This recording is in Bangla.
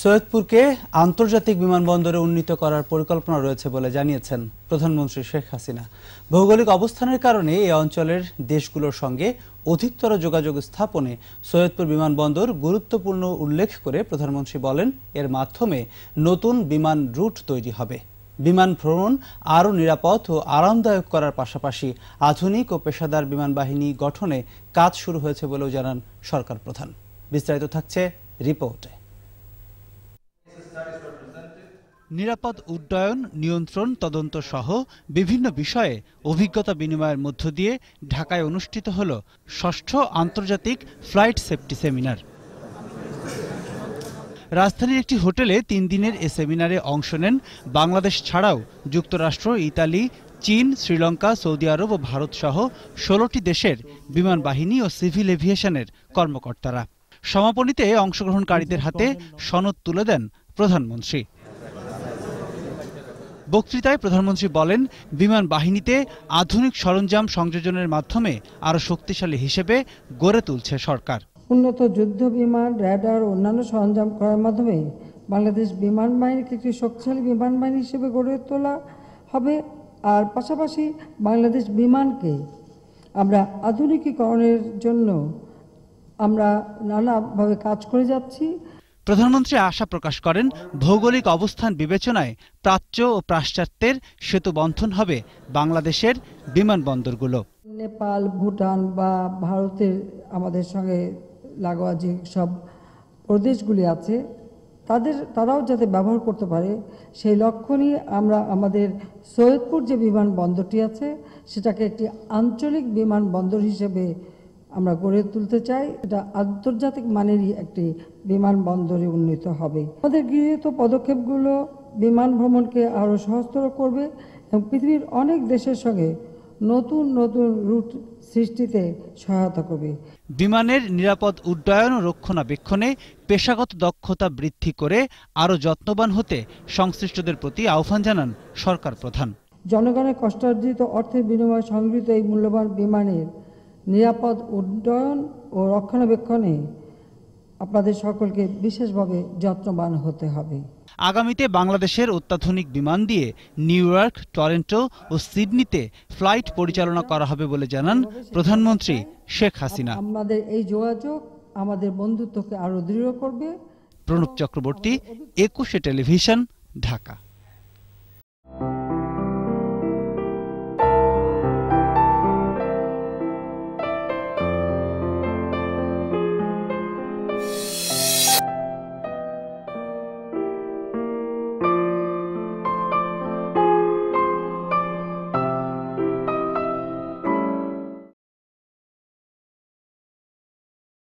সৈয়দপুরকে আন্তর্জাতিক বিমানবন্দরে উন্নীত করার পরিকল্পনা রয়েছে বলে জানিয়েছেন প্রধানমন্ত্রী শেখ হাসিনা ভৌগোলিক অবস্থানের কারণে এই অঞ্চলের দেশগুলোর সঙ্গে অধিকতর যোগাযোগ স্থাপনে সৈয়দপুর বিমানবন্দর গুরুত্বপূর্ণ উল্লেখ করে প্রধানমন্ত্রী বলেন এর মাধ্যমে নতুন বিমান রুট তৈরি হবে বিমান ভ্রমণ আরও নিরাপদ ও আরামদায়ক করার পাশাপাশি আধুনিক ও পেশাদার বিমান বাহিনী গঠনে কাজ শুরু হয়েছে বলেও জানান সরকার প্রধান বিস্তারিত থাকছে রিপোর্টে নিরাপদ উড্ডয়ন নিয়ন্ত্রণ তদন্ত সহ বিভিন্ন বিষয়ে অভিজ্ঞতা বিনিময়ের মধ্য দিয়ে ঢাকায় অনুষ্ঠিত হল ষষ্ঠ আন্তর্জাতিক ফ্লাইট সেফটি সেমিনার রাজধানীর একটি হোটেলে তিন দিনের এ সেমিনারে অংশ নেন বাংলাদেশ ছাড়াও যুক্তরাষ্ট্র ইতালি চীন শ্রীলঙ্কা সৌদি আরব ও ভারত সহ ষোলোটি দেশের বিমান বাহিনী ও সিভিল এভিয়েশনের কর্মকর্তারা সমাপনীতে অংশগ্রহণকারীদের হাতে সনদ তুলে দেন প্রধানমন্ত্রী বক্তৃতায় প্রধানমন্ত্রী বলেন বিমান বাহিনীতে আধুনিক সরঞ্জাম সংযোজনের মাধ্যমে আরো শক্তিশালী হিসেবে গড়ে তুলছে সরকার উন্নত যুদ্ধ বিমান র্যাডার অন্যান্য সরঞ্জাম করার মাধ্যমে বাংলাদেশ বিমান বাহিনীকে একটি শক্তিশালী বিমান বাহিনী হিসেবে গড়ে তোলা হবে আর পাশাপাশি বাংলাদেশ বিমানকে আমরা আধুনিকীকরণের জন্য আমরা নানাভাবে কাজ করে যাচ্ছি প্রধানমন্ত্রী আশা প্রকাশ করেন ভৌগোলিক অবস্থান বিবেচনায় প্রাচ্য ও পাশ্চাত্যের সেতু বন্ধন হবে বাংলাদেশের বিমানবন্দরগুলো নেপাল ভুটান বা ভারতের আমাদের সঙ্গে লাগোয়া যে সব প্রদেশগুলি আছে তাদের তারাও যাতে ব্যবহার করতে পারে সেই লক্ষ্য নিয়ে আমরা আমাদের সৈয়দপুর যে বিমানবন্দরটি আছে সেটাকে একটি আঞ্চলিক বিমানবন্দর হিসেবে আমরা গড়ে তুলতে চাই এটা আন্তর্জাতিক মানেরই একটি বিমানবন্দরে উন্নীত হবে আমাদের গৃহীত পদক্ষেপগুলো বিমান ভ্রমণকে আরও সহজতর করবে এবং পৃথিবীর অনেক দেশের সঙ্গে নতুন নতুন রুট সৃষ্টিতে সহায়তা করবে বিমানের নিরাপদ উড্ডয়ন ও রক্ষণাবেক্ষণে পেশাগত দক্ষতা বৃদ্ধি করে আরও যত্নবান হতে সংশ্লিষ্টদের প্রতি আহ্বান জানান সরকার প্রধান জনগণের কষ্টার্জিত অর্থের বিনিময়ে সংগৃহীত এই মূল্যবান বিমানের নিরাপদ উড্ডয়ন ও রক্ষণাবেক্ষণে আপনাদের সকলকে বিশেষভাবে যত্নবান হতে হবে আগামীতে বাংলাদেশের অত্যাধুনিক বিমান দিয়ে নিউ ইয়র্ক টরেন্টো ও সিডনিতে ফ্লাইট পরিচালনা করা হবে বলে জানান প্রধানমন্ত্রী শেখ হাসিনা আমাদের এই যোগাযোগ আমাদের বন্ধুত্বকে আরও দৃঢ় করবে প্রণব চক্রবর্তী একুশে টেলিভিশন ঢাকা